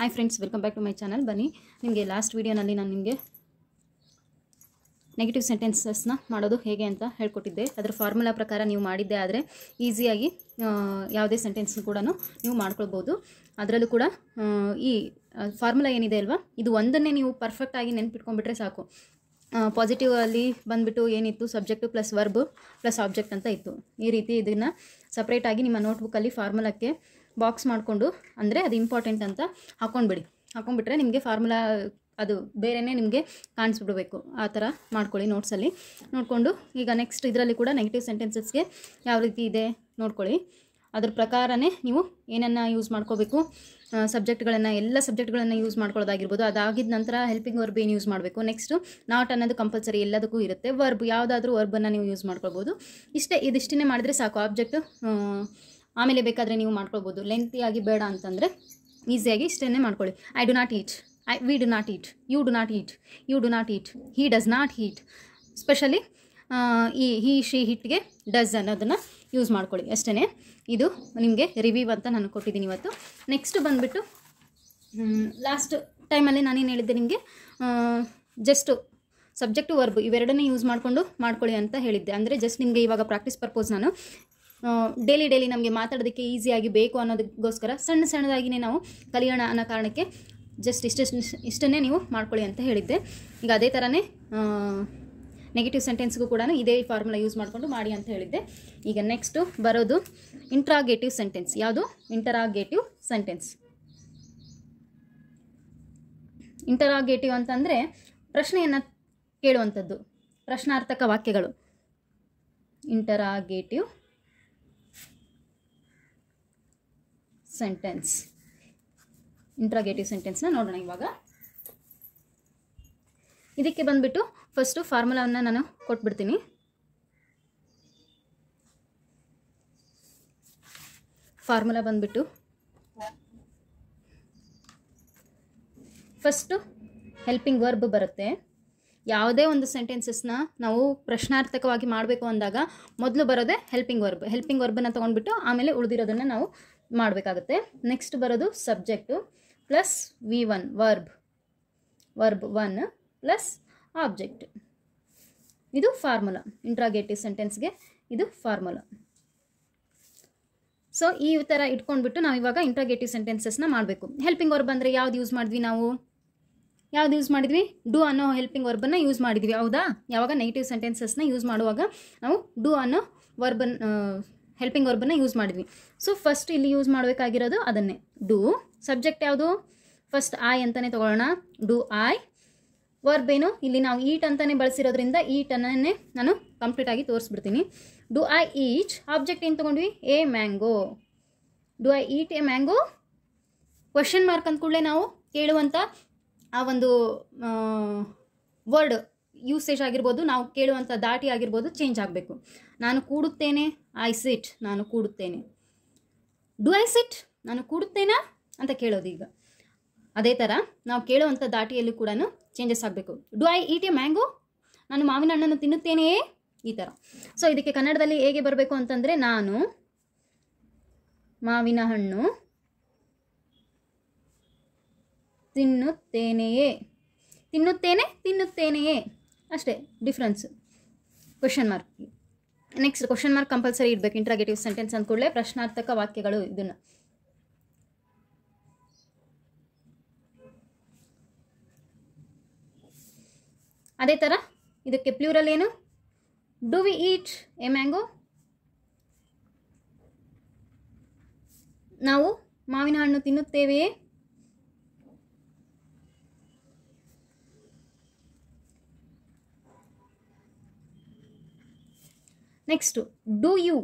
Hi friends welcome back to my channel ಬನ್ನಿ ನಿಮಗೆ last ವೀಡಿಯೋನಲ್ಲಿ ನಾನು ನಿಮಗೆ ನೆಗೆಟಿವ್ ಸೆಂಟೆನ್ಸಸ್ನ ಮಾಡೋದು ಹೇಗೆ ಅಂತ ಹೇಳ್ಕೊಟ್ಟಿದ್ದೆ ಅದರ ಫಾರ್ಮುಲಾ ಪ್ರಕಾರ ನೀವು ಮಾಡಿದ್ದೆ ಆದರೆ ಈಸಿಯಾಗಿ ಯಾವುದೇ ಸೆಂಟೆನ್ಸ್ನ ಕೂಡ ನೀವು ಮಾಡ್ಕೊಳ್ಬೋದು ಅದರಲ್ಲೂ ಕೂಡ ಈ ಫಾರ್ಮುಲಾ ಏನಿದೆ ಅಲ್ವಾ ಇದು ಒಂದನ್ನೇ ನೀವು ಪರ್ಫೆಕ್ಟಾಗಿ ನೆನ್ಪಿಟ್ಕೊಂಡ್ಬಿಟ್ರೆ ಸಾಕು ಪಾಸಿಟಿವ್ ಅಲ್ಲಿ ಬಂದುಬಿಟ್ಟು ಏನಿತ್ತು subject plus verb plus object ಅಂತ ಇತ್ತು ಈ ರೀತಿ ಇದನ್ನು ಸಪ್ರೇಟಾಗಿ ನಿಮ್ಮ ನೋಟ್ಬುಕ್ಕಲ್ಲಿ ಫಾರ್ಮುಲಾಕ್ಕೆ ಬಾಕ್ಸ್ ಮಾಡಿಕೊಂಡು ಅಂದರೆ ಅದು ಇಂಪಾರ್ಟೆಂಟ್ ಅಂತ ಹಾಕ್ಕೊಂಡ್ಬಿಡಿ ಹಾಕೊಂಡ್ಬಿಟ್ರೆ ನಿಮಗೆ ಫಾರ್ಮುಲಾ ಅದು ಬೇರೆಯೇ ನಿಮಗೆ ಕಾಣಿಸ್ಬಿಡ್ಬೇಕು ಆ ಥರ ಮಾಡ್ಕೊಳ್ಳಿ ನೋಟ್ಸಲ್ಲಿ ನೋಡಿಕೊಂಡು ಈಗ ನೆಕ್ಸ್ಟ್ ಇದರಲ್ಲಿ ಕೂಡ ನೆಗೆಟಿವ್ ಸೆಂಟೆನ್ಸಸ್ಗೆ ಯಾವ ರೀತಿ ಇದೆ ನೋಡ್ಕೊಳ್ಳಿ ಅದ್ರ ಪ್ರಕಾರನೇ ನೀವು ಏನನ್ನು ಯೂಸ್ ಮಾಡ್ಕೋಬೇಕು ಸಬ್ಜೆಕ್ಟ್ಗಳನ್ನು ಎಲ್ಲ ಸಬ್ಜೆಕ್ಟ್ಗಳನ್ನು ಯೂಸ್ ಮಾಡ್ಕೊಳ್ಳೋದಾಗಿರ್ಬೋದು ಅದಾಗಿದ ನಂತರ ಹೆಲ್ಪಿಂಗ್ ವರ್ಬ್ ಏನು ಯೂಸ್ ಮಾಡಬೇಕು ನೆಕ್ಸ್ಟು ನಾಟ್ ಅನ್ನೋದು ಕಂಪಲ್ಸರಿ ಎಲ್ಲದಕ್ಕೂ ಇರುತ್ತೆ ವರ್ಬ್ ಯಾವುದಾದ್ರೂ ವರ್ಬನ್ನು ನೀವು ಯೂಸ್ ಮಾಡ್ಕೊಳ್ಬೋದು ಇಷ್ಟೇ ಇದಿಷ್ಟೇ ಮಾಡಿದರೆ ಸಾಕು ಆಬ್ಜೆಕ್ಟು ಆಮೇಲೆ ಬೇಕಾದರೆ ನೀವು ಮಾಡ್ಕೊಳ್ಬೋದು ಲೆಂತಿಯಾಗಿ ಬೇಡ ಅಂತಂದರೆ ಈಸಿಯಾಗಿ ಇಷ್ಟನ್ನೇ ಮಾಡ್ಕೊಳ್ಳಿ I do not eat I we do not eat you do not eat you do not eat he does not eat specially ಈ ಹಿ ಶಿ ಹಿಟ್ಗೆ ಡಸ್ ಅನ್ನೋದನ್ನು ಯೂಸ್ ಮಾಡ್ಕೊಳ್ಳಿ ಅಷ್ಟೇ ಇದು ನಿಮಗೆ ರಿವ್ಯೂ ಅಂತ ನಾನು ಕೊಟ್ಟಿದ್ದೀನಿ ಇವತ್ತು ನೆಕ್ಸ್ಟ್ ಬಂದುಬಿಟ್ಟು ಲಾಸ್ಟ್ ಟೈಮಲ್ಲಿ ನಾನೇನು ಹೇಳಿದ್ದೆ ನಿಮಗೆ ಜಸ್ಟು ಸಬ್ಜೆಕ್ಟು ವರ್ಬ್ ಇವೆರಡನ್ನೇ ಯೂಸ್ ಮಾಡಿಕೊಂಡು ಮಾಡ್ಕೊಳ್ಳಿ ಅಂತ ಹೇಳಿದ್ದೆ ಅಂದರೆ ಜಸ್ಟ್ ನಿಮಗೆ ಇವಾಗ ಪ್ರಾಕ್ಟೀಸ್ ಪರ್ಪೋಸ್ ನಾನು ಡೈಲಿ ಡೈಲಿ ನಮಗೆ ಮಾತಾಡೋದಕ್ಕೆ ಈಸಿಯಾಗಿ ಬೇಕು ಅನ್ನೋದಕ್ಕೋಸ್ಕರ ಸಣ್ಣ ಸಣ್ಣದಾಗಿಯೇ ನಾವು ಕಲಿಯೋಣ ಅನ್ನೋ ಕಾರಣಕ್ಕೆ ಜಸ್ಟ್ ಇಷ್ಟ ಇಷ್ಟನ್ನೇ ನೀವು ಮಾಡ್ಕೊಳ್ಳಿ ಅಂತ ಹೇಳಿದ್ದೆ ಈಗ ಅದೇ ಥರನೇ ನೆಗೆಟಿವ್ ಸೆಂಟೆನ್ಸ್ಗೂ ಕೂಡ ಇದೇ ಫಾರ್ಮುಲಾ ಯೂಸ್ ಮಾಡಿಕೊಂಡು ಮಾಡಿ ಅಂತ ಹೇಳಿದ್ದೆ ಈಗ ನೆಕ್ಸ್ಟು ಬರೋದು ಇಂಟ್ರಾಗೇಟಿವ್ ಸೆಂಟೆನ್ಸ್ ಯಾವುದು ಇಂಟರಾಗೇಟಿವ್ ಸೆಂಟೆನ್ಸ್ ಇಂಟರಾಗೇಟಿವ್ ಅಂತಂದರೆ ಪ್ರಶ್ನೆಯನ್ನು ಕೇಳುವಂಥದ್ದು ಪ್ರಶ್ನಾರ್ಥಕ ವಾಕ್ಯಗಳು ಇಂಟರಾಗೇಟಿವ್ ಸೆಂಟೆನ್ಸ್ ಇಂಟ್ರಾಗೇಟಿವ್ ಸೆಂಟೆನ್ಸ್ನ ನೋಡೋಣ ಇವಾಗ ಇದಕ್ಕೆ ಬಂದುಬಿಟ್ಟು ಫಸ್ಟು ಫಾರ್ಮುಲಾವನ್ನು ನಾನು ಕೊಟ್ಬಿಡ್ತೀನಿ ಫಾರ್ಮುಲಾ ಬಂದ್ಬಿಟ್ಟು ಫಸ್ಟು ಹೆಲ್ಪಿಂಗ್ ವರ್ಬ್ ಬರುತ್ತೆ ಯಾವುದೇ ಒಂದು ಸೆಂಟೆನ್ಸಸ್ನ ನಾವು ಪ್ರಶ್ನಾರ್ಥಕವಾಗಿ ಮಾಡಬೇಕು ಅಂದಾಗ ಮೊದಲು ಬರೋದೇ ಹೆಲ್ಪಿಂಗ್ ವರ್ಬ್ ಹೆಲ್ಪಿಂಗ್ ವರ್ಬನ್ನು ತೊಗೊಂಡ್ಬಿಟ್ಟು ಆಮೇಲೆ ಉಳಿದಿರೋದನ್ನು ನಾವು ಮಾಡಬೇಕಾಗುತ್ತೆ ನೆಕ್ಸ್ಟ್ ಬರೋದು subject plus V one verb verb one plus object ಇದು ಫಾರ್ಮುಲಾ ಇಂಟ್ರಾಗೇಟಿವ್ ಸೆಂಟೆನ್ಸ್ಗೆ ಇದು ಫಾರ್ಮುಲಾ ಸೊ ಈ ಥರ ಇಟ್ಕೊಂಡ್ಬಿಟ್ಟು ನಾವು ಇವಾಗ ಇಂಟ್ರಾಗೇಟಿವ್ ಸೆಂಟೆನ್ಸಸ್ನ ಮಾಡಬೇಕು ಹೆಲ್ಪಿಂಗ್ ವರ್ಬ್ ಅಂದರೆ ಯಾವ್ದು ಯೂಸ್ ಮಾಡಿದ್ವಿ ನಾವು ಯಾವ್ದು ಯೂಸ್ ಮಾಡಿದ್ವಿ ಡು ಅನ್ನೋ ಹೆಲ್ಪಿಂಗ್ ವರ್ಬನ್ನು ಯೂಸ್ ಮಾಡಿದ್ವಿ ಹೌದಾ ಯಾವಾಗ ನೆಗೆಟಿವ್ ಸೆಂಟೆನ್ಸಸ್ನ ಯೂಸ್ ಮಾಡುವಾಗ ನಾವು ಡು ಅನ್ನೋ ವರ್ಬನ್ ಹೆಲ್ಪಿಂಗ್ ವರ್ಬನ್ನ ಯೂಸ್ ಮಾಡಿದ್ವಿ ಸೊ ಫಸ್ಟ್ ಇಲ್ಲಿ ಯೂಸ್ ಮಾಡಬೇಕಾಗಿರೋದು ಅದನ್ನೇ ಡೂ ಸಬ್ಜೆಕ್ಟ್ ಯಾವುದು ಫಸ್ಟ್ ಐ ಅಂತಲೇ ತೊಗೊಳ್ಳೋಣ ಡೂ ಐ ವರ್ಬ್ ಏನು ಇಲ್ಲಿ ನಾವು ಈಟ್ ಅಂತಲೇ ಬಳಸಿರೋದ್ರಿಂದ ಈಟನ್ನೇ ನಾನು ಕಂಪ್ಲೀಟ್ ಆಗಿ ತೋರಿಸ್ಬಿಡ್ತೀನಿ ಡು ಐ ಈಚ್ ಆಬ್ಜೆಕ್ಟ್ ಏನು ತೊಗೊಂಡ್ವಿ a mango do I eat a mango question mark ಅಂದ್ಕೂಡಲೇ ನಾವು ಕೇಳುವಂಥ ಆ ಒಂದು ವರ್ಡ್ ಯೂಸೇಜ್ ಆಗಿರ್ಬೋದು ನಾವು ಕೇಳುವಂಥ ದಾಟಿ ಆಗಿರ್ಬೋದು ಚೇಂಜ್ ಆಗಬೇಕು ನಾನು ಕೂಡುತ್ತೇನೆ ಐ ಸಿಟ್ ನಾನು ಕೂಡುತ್ತೇನೆ ಡು ಐ ಸಿಟ್ ನಾನು ಕೂಡುತ್ತೇನಾ ಅಂತ ಕೇಳೋದು ಈಗ ಅದೇ ಥರ ನಾವು ಕೇಳುವಂಥ ದಾಟಿಯಲ್ಲಿ ಕೂಡ ಚೇಂಜಸ್ ಆಗಬೇಕು do I eat a mango ನಾನು ಮಾವಿನ ಹಣ್ಣನ್ನು ತಿನ್ನುತ್ತೇನೆಯೇ ಈ ಥರ ಸೊ ಇದಕ್ಕೆ ಕನ್ನಡದಲ್ಲಿ ಹೇಗೆ ಬರಬೇಕು ಅಂತಂದರೆ ನಾನು ಮಾವಿನ ಹಣ್ಣು ತಿನ್ನುತ್ತೇನೆಯೇ ತಿನ್ನುತ್ತೇನೆ ತಿನ್ನುತ್ತೇನೆಯೇ ಅಷ್ಟೇ difference question mark next question mark compulsory ಇಡಬೇಕು ಇಂಟ್ರಾಗೇಟಿವ್ ಸೆಂಟೆನ್ಸ್ ಕೂಡಲೇ ಪ್ರಶ್ನಾರ್ಥಕ ವಾಕ್ಯಗಳು ಇದನ್ನು ಅದೇ ಥರ ಇದಕ್ಕೆ ಪ್ಲೂರಲ್ ಏನು do we eat a mango ನಾವು ಮಾವಿನ ಹಣ್ಣು ತಿನ್ನುತ್ತೇವೆಯೇ next do you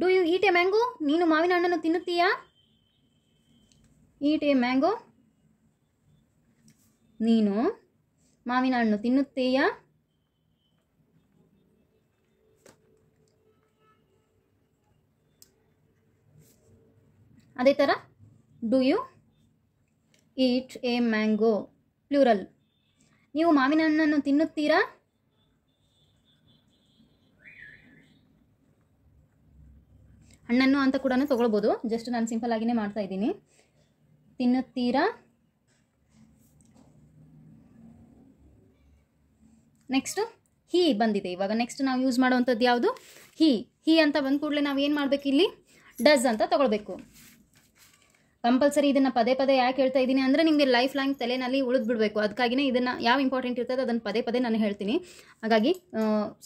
do you eat a mango ನೀನು ಮಾವಿನ ಹಣ್ಣನ್ನು ತಿನ್ನುತ್ತೀಯಾ ಈಟ್ ಎ ಮ್ಯಾಂಗೋ ನೀನು ಮಾವಿನ ಹಣ್ಣು ತಿನ್ನುತ್ತೀಯಾ ಅದೇ ಥರ do you eat a mango plural ನೀವು ಮಾವಿನ ಹಣ್ಣನ್ನು ತಿನ್ನುತ್ತೀರಾ ಹಣ್ಣನ್ನು ಅಂತ ಕೂಡ ತೊಗೊಳ್ಬೋದು ಜಸ್ಟ್ ನಾನು ಸಿಂಪಲ್ ಆಗಿನೇ ಮಾಡ್ತಾ ಇದ್ದೀನಿ ತಿನ್ನುತ್ತೀರಾ ನೆಕ್ಸ್ಟು ಹೀ ಬಂದಿದೆ ಇವಾಗ ನೆಕ್ಸ್ಟ್ ನಾವು ಯೂಸ್ ಮಾಡುವಂಥದ್ದು ಯಾವುದು ಹೀ ಹೀ ಅಂತ ಬಂದ ಕೂಡಲೇ ನಾವು ಏನು ಮಾಡಬೇಕು ಇಲ್ಲಿ ಡಸ್ ಅಂತ ತಗೊಳ್ಬೇಕು ಕಂಪಲ್ಸರಿ ಇದನ್ನು ಪದೇ ಪದೇ ಯಾಕೆ ಹೇಳ್ತಾ ಇದ್ದೀನಿ ಅಂದರೆ ನಿಮಗೆ ಲೈಫ್ ಲಾಂಗ್ ತಲೆನಲ್ಲಿ ಉಳಿದು ಬಿಡಬೇಕು ಅದಕ್ಕಾಗಿಯೇ ಇದನ್ನು ಯಾವ ಇಂಪಾರ್ಟೆಂಟ್ ಇರ್ತದೆ ಅದನ್ನು ಪದೇ ಪದೇ ನಾನು ಹೇಳ್ತೀನಿ ಹಾಗಾಗಿ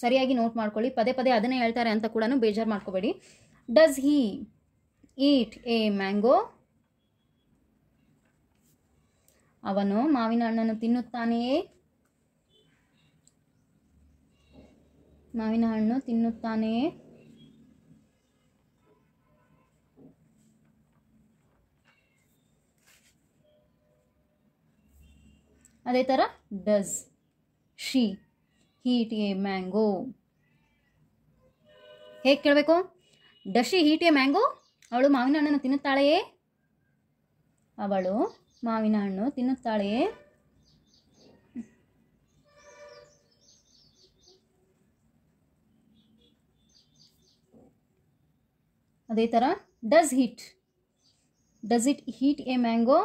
ಸರಿಯಾಗಿ ನೋಟ್ ಮಾಡ್ಕೊಳ್ಳಿ ಪದೇ ಪದೇ ಅದನ್ನೇ ಹೇಳ್ತಾರೆ ಅಂತ ಕೂಡ ಬೇಜಾರು ಮಾಡ್ಕೋಬೇಡಿ Does he eat a mango? ಅವನು ಮಾವಿನ ಹಣ್ಣನ್ನು ತಿನ್ನುತ್ತಾನೆಯೇ ಮಾವಿನ ಹಣ್ಣು ತಿನ್ನುತ್ತಾನೆಯೇ ಅದೇ ಥರ does she eat a mango ಹೇಗೆ ಕೇಳಬೇಕು ಡಶಿ ಹೀಟೆ ಮ್ಯಾಂಗೋ ಅವಳು ಮಾವಿನ ಹಣ್ಣನ್ನು ತಿನ್ನುತ್ತಾಳೆಯೇ ಅವಳು ಮಾವಿನ ಹಣ್ಣು ತಿನ್ನುತ್ತಾಳೆಯೇ ಅದೇ ಥರ does he does it eat a mango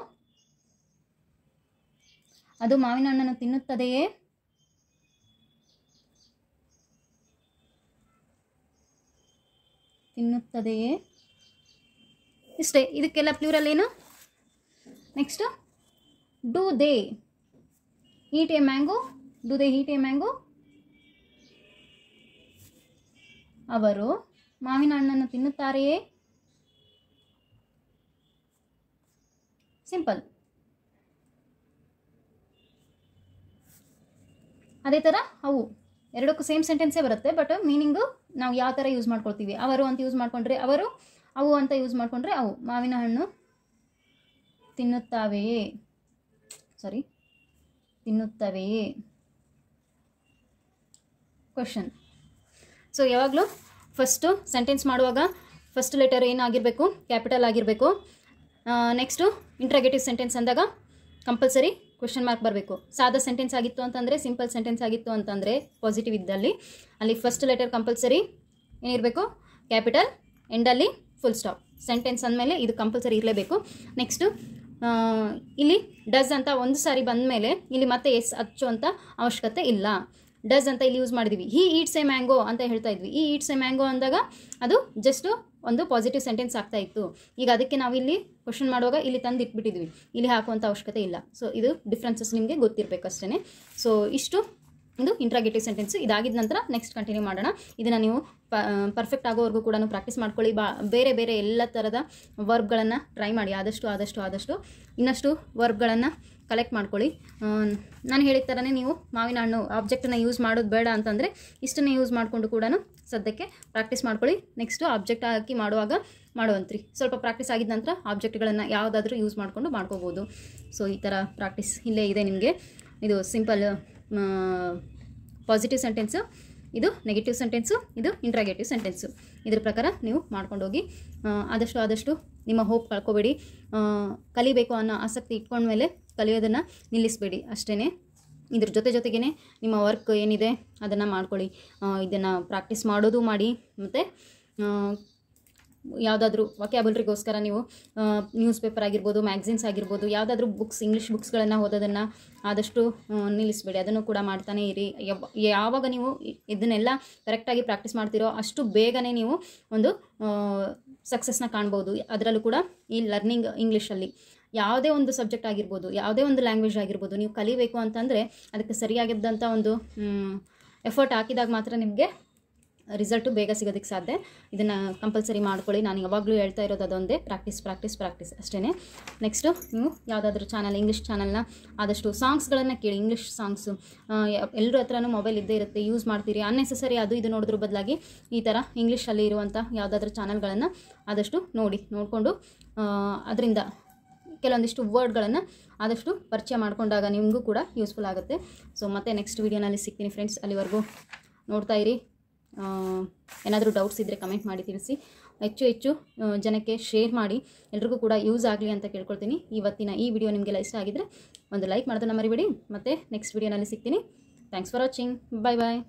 ಅದು ಮಾವಿನ ಹಣ್ಣನ್ನು ತಿನ್ನುತ್ತದೆಯೇ ತಿನ್ನುತ್ತದೆಯೇ ಇಷ್ಟೇ ಇದಕ್ಕೆಲ್ಲ ಪ್ಲೂರಲ್ ಏನು next do they eat a mango do they eat a mango ಅವರು ಮಾವಿನ ಹಣ್ಣನ್ನು ತಿನ್ನುತ್ತಾರೆಯೇ ಸಿಂಪಲ್ ಅದೇ ಥರ ಅವು ಎರಡಕ್ಕೂ ಸೇಮ್ ಸೆಂಟೆನ್ಸೇ ಬರುತ್ತೆ ಬಟ್ ಮೀನಿಂಗು ನಾವು ಯಾವ ಥರ ಯೂಸ್ ಮಾಡ್ಕೊಳ್ತೀವಿ ಅವರು ಅಂತ ಯೂಸ್ ಮಾಡಿಕೊಂಡ್ರೆ ಅವರು ಅವು ಅಂತ ಯೂಸ್ ಮಾಡಿಕೊಂಡ್ರೆ ಅವು ಮಾವಿನ ಹಣ್ಣು ತಿನ್ನುತ್ತಾವೆಯೇ ಸಾರಿ ತಿನ್ನುತ್ತವೆಯೇ ಕ್ವಶನ್ ಸೊ ಯಾವಾಗಲೂ ಫಸ್ಟು ಸೆಂಟೆನ್ಸ್ ಮಾಡುವಾಗ ಫಸ್ಟ್ ಲೆಟರ್ ಏನಾಗಿರಬೇಕು ಕ್ಯಾಪಿಟಲ್ ಆಗಿರಬೇಕು ನೆಕ್ಸ್ಟು ಇಂಟ್ರಾಗೇಟಿವ್ ಸೆಂಟೆನ್ಸ್ ಅಂದಾಗ ಕಂಪಲ್ಸರಿ ಕ್ವೆಶನ್ ಮಾರ್ಕ್ ಬರಬೇಕು ಸಾದ ಸೆಂಟೆನ್ಸ್ ಆಗಿತ್ತು ಅಂತಂದರೆ ಸಿಂಪಲ್ ಸೆಂಟೆನ್ಸ್ ಆಗಿತ್ತು ಅಂತಂದರೆ ಪಾಸಿಟಿವ್ ಇದ್ದಲ್ಲಿ ಅಲ್ಲಿ ಫಸ್ಟ್ ಲೆಟರ್ ಕಂಪಲ್ಸರಿ ಏನಿರಬೇಕು ಕ್ಯಾಪಿಟಲ್ ಎಂಡಲ್ಲಿ ಫುಲ್ ಸ್ಟಾಪ್ ಸೆಂಟೆನ್ಸ್ ಅಂದಮೇಲೆ ಇದು ಕಂಪಲ್ಸರಿ ಇರಲೇಬೇಕು ನೆಕ್ಸ್ಟು ಇಲ್ಲಿ ಡಸ್ ಅಂತ ಒಂದು ಸಾರಿ ಬಂದಮೇಲೆ ಇಲ್ಲಿ ಮತ್ತೆ ಎಸ್ ಹಚ್ಚುವಂಥ ಅಂತ ಅವಶ್ಯಕತೆ ಇಲ್ಲ ಡಸ್ ಅಂತ ಇಲ್ಲಿ ಯೂಸ್ ಮಾಡಿದ್ವಿ ಹಿ ಈಟ್ಸ್ ಎ ಮ್ಯಾಂಗೋ ಅಂತ ಹೇಳ್ತಾ ಇದ್ವಿ ಈ ಈಟ್ಸ್ ಎ ಮ್ಯಾಂಗೋ ಅಂದಾಗ ಅದು ಜಸ್ಟು ಒಂದು ಪಾಸಿಟಿವ್ ಸೆಂಟೆನ್ಸ್ ಆಗ್ತಾ ಇತ್ತು ಈಗ ಅದಕ್ಕೆ ನಾವು ಇಲ್ಲಿ ಕ್ವಶನ್ ಮಾಡುವಾಗ ಇಲ್ಲಿ ತಂದು ಇಟ್ಬಿಟ್ಟಿದ್ವಿ ಇಲ್ಲಿ ಹಾಕುವಂಥ ಅವಶ್ಯಕತೆ ಇಲ್ಲ ಸೊ ಇದು ಡಿಫ್ರೆನ್ಸಸ್ ನಿಮಗೆ ಗೊತ್ತಿರಬೇಕು ಗೊತ್ತಿರಬೇಕಷ್ಟೇ ಸೊ ಇಷ್ಟು ಇದು ಇಂಟ್ರಾಗೇಟಿವ್ ಸೆಂಟೆನ್ಸ್ ಇದಾಗಿದ ನಂತರ ನೆಕ್ಸ್ಟ್ ಕಂಟಿನ್ಯೂ ಮಾಡೋಣ ಇದನ್ನು ನೀವು ಪರ್ಫೆಕ್ಟ್ ಆಗೋವರೆಗೂ ಕೂಡ ಪ್ರಾಕ್ಟೀಸ್ ಮಾಡ್ಕೊಳ್ಳಿ ಬಾ ಬೇರೆ ಬೇರೆ ಎಲ್ಲ ಥರದ ವರ್ಬ್ಗಳನ್ನು ಟ್ರೈ ಮಾಡಿ ಆದಷ್ಟು ಆದಷ್ಟು ಆದಷ್ಟು ಇನ್ನಷ್ಟು ವರ್ಬ್ಗಳನ್ನು ಕಲೆಕ್ಟ್ ಮಾಡ್ಕೊಳ್ಳಿ ನಾನು ಹೇಳಿದ ಥರನೇ ನೀವು ಮಾವಿನ ಹಣ್ಣು ಆಬ್ಜೆಕ್ಟನ್ನು ಯೂಸ್ ಮಾಡೋದು ಬೇಡ ಅಂತಂದರೆ ಇಷ್ಟನ್ನೇ ಯೂಸ್ ಮಾಡಿಕೊಂಡು ಕೂಡ ಸದ್ಯಕ್ಕೆ ಪ್ರಾಕ್ಟೀಸ್ ಮಾಡ್ಕೊಳ್ಳಿ ನೆಕ್ಸ್ಟು ಆಬ್ಜೆಕ್ಟ್ ಹಾಕಿ ಮಾಡುವಾಗ ಮಾಡುವಂತ್ರಿ ಸ್ವಲ್ಪ ಪ್ರಾಕ್ಟೀಸ್ ಆಗಿದ ನಂತರ ಆಬ್ಜೆಕ್ಟ್ಗಳನ್ನು ಯಾವುದಾದ್ರೂ ಯೂಸ್ ಮಾಡಿಕೊಂಡು ಮಾಡ್ಕೋಬೋದು ಸೊ ಈ ಥರ ಪ್ರಾಕ್ಟೀಸ್ ಇಲ್ಲೇ ಇದೆ ನಿಮಗೆ ಇದು ಸಿಂಪಲ್ ಪಾಸಿಟಿವ್ ಸೆಂಟೆನ್ಸು ಇದು ನೆಗೆಟಿವ್ ಸೆಂಟೆನ್ಸು ಇದು ಇಂಟ್ರಾಗೇಟಿವ್ ಸೆಂಟೆನ್ಸು ಇದ್ರ ಪ್ರಕಾರ ನೀವು ಮಾಡ್ಕೊಂಡೋಗಿ ಆದಷ್ಟು ಆದಷ್ಟು ನಿಮ್ಮ ಹೋಪ್ ಕಳ್ಕೊಬೇಡಿ ಕಲಿಬೇಕು ಅನ್ನೋ ಆಸಕ್ತಿ ಇಟ್ಕೊಂಡ್ಮೇಲೆ ಕಲಿಯೋದನ್ನು ನಿಲ್ಲಿಸಬೇಡಿ ಅಷ್ಟೇ ಇದ್ರ ಜೊತೆ ಜೊತೆಗೇ ನಿಮ್ಮ ವರ್ಕ್ ಏನಿದೆ ಅದನ್ನು ಮಾಡ್ಕೊಳ್ಳಿ ಇದನ್ನು ಪ್ರಾಕ್ಟೀಸ್ ಮಾಡೋದು ಮಾಡಿ ಮತ್ತು ಯಾವುದಾದ್ರೂ ವಾಕ್ಯಾಬಲ್ರಿಗೋಸ್ಕರ ನೀವು ನ್ಯೂಸ್ ಪೇಪರ್ ಆಗಿರ್ಬೋದು ಮ್ಯಾಗ್ಝಿನ್ಸ್ ಆಗಿರ್ಬೋದು ಯಾವುದಾದ್ರೂ ಬುಕ್ಸ್ ಇಂಗ್ಲೀಷ್ ಬುಕ್ಸ್ಗಳನ್ನು ಓದೋದನ್ನು ಆದಷ್ಟು ನಿಲ್ಲಿಸಬೇಡಿ ಅದನ್ನು ಕೂಡ ಮಾಡ್ತಾನೆ ಇರಿ ಯಾವಾಗ ನೀವು ಇದನ್ನೆಲ್ಲ ಕರೆಕ್ಟಾಗಿ ಪ್ರಾಕ್ಟೀಸ್ ಮಾಡ್ತಿರೋ ಅಷ್ಟು ಬೇಗನೆ ನೀವು ಒಂದು ಸಕ್ಸಸ್ನ ಕಾಣ್ಬೋದು ಅದರಲ್ಲೂ ಕೂಡ ಈ ಲರ್ನಿಂಗ್ ಇಂಗ್ಲೀಷಲ್ಲಿ ಯಾವುದೇ ಒಂದು ಸಬ್ಜೆಕ್ಟ್ ಆಗಿರ್ಬೋದು ಯಾವುದೇ ಒಂದು ಲ್ಯಾಂಗ್ವೇಜ್ ಆಗಿರ್ಬೋದು ನೀವು ಕಲಿಬೇಕು ಅಂತಂದರೆ ಅದಕ್ಕೆ ಸರಿಯಾಗಿದ್ದಂಥ ಒಂದು ಎಫರ್ಟ್ ಹಾಕಿದಾಗ ಮಾತ್ರ ನಿಮಗೆ ರಿಸಲ್ಟು ಬೇಗ ಸಿಗೋದಕ್ಕೆ ಸಾಧ್ಯ ಇದನ್ನು ಕಂಪಲ್ಸರಿ ಮಾಡ್ಕೊಳ್ಳಿ ನಾನು ಯಾವಾಗಲೂ ಹೇಳ್ತಾ ಇರೋದು ಅದೊಂದೇ ಪ್ರಾಕ್ಟೀಸ್ ಪ್ರಾಕ್ಟೀಸ್ ಪ್ರಾಕ್ಟೀಸ್ ಅಷ್ಟೇ ನೆಕ್ಸ್ಟು ನೀವು ಯಾವುದಾದ್ರೂ ಚಾನಲ್ ಇಂಗ್ಲೀಷ್ ಚಾನಲ್ನ ಆದಷ್ಟು ಸಾಂಗ್ಸ್ಗಳನ್ನು ಕೇಳಿ ಇಂಗ್ಲೀಷ್ ಸಾಂಗ್ಸು ಎಲ್ಲರ ಹತ್ರನೂ ಮೊಬೈಲ್ ಇದ್ದೇ ಇರುತ್ತೆ ಯೂಸ್ ಮಾಡ್ತೀರಿ ಅನ್ನೆಸೆಸರಿ ಅದು ಇದು ನೋಡಿದ್ರ ಬದಲಾಗಿ ಈ ಥರ ಇಂಗ್ಲೀಷಲ್ಲಿ ಇರುವಂಥ ಯಾವುದಾದ್ರೂ ಚಾನಲ್ಗಳನ್ನು ಆದಷ್ಟು ನೋಡಿ ನೋಡಿಕೊಂಡು ಅದರಿಂದ ಕೆಲವೊಂದಿಷ್ಟು ವರ್ಡ್ಗಳನ್ನು ಆದಷ್ಟು ಪರಿಚಯ ಮಾಡಿಕೊಂಡಾಗ ನಿಮಗೂ ಕೂಡ ಯೂಸ್ಫುಲ್ ಆಗುತ್ತೆ ಸೊ ಮತ್ತೆ ನೆಕ್ಸ್ಟ್ ವೀಡಿಯೋನಲ್ಲಿ ಸಿಗ್ತೀನಿ ಫ್ರೆಂಡ್ಸ್ ಅಲ್ಲಿವರೆಗೂ ನೋಡ್ತಾ ಇರಿ ಏನಾದರೂ ಡೌಟ್ಸ್ ಇದ್ದರೆ ಕಮೆಂಟ್ ಮಾಡಿ ತಿಳಿಸಿ ಹೆಚ್ಚು ಹೆಚ್ಚು ಜನಕ್ಕೆ ಶೇರ್ ಮಾಡಿ ಎಲ್ರಿಗೂ ಕೂಡ ಯೂಸ್ ಆಗಲಿ ಅಂತ ಕೇಳ್ಕೊಳ್ತೀನಿ ಇವತ್ತಿನ ಈ ವಿಡಿಯೋ ನಿಮಗೆಲ್ಲ ಇಷ್ಟ ಆಗಿದ್ದರೆ ಒಂದು ಲೈಕ್ ಮಾಡೋದನ್ನು ಮರಿಬೇಡಿ ಮತ್ತು ನೆಕ್ಸ್ಟ್ ವೀಡಿಯೋನಲ್ಲಿ ಸಿಗ್ತೀನಿ thanks for watching bye bye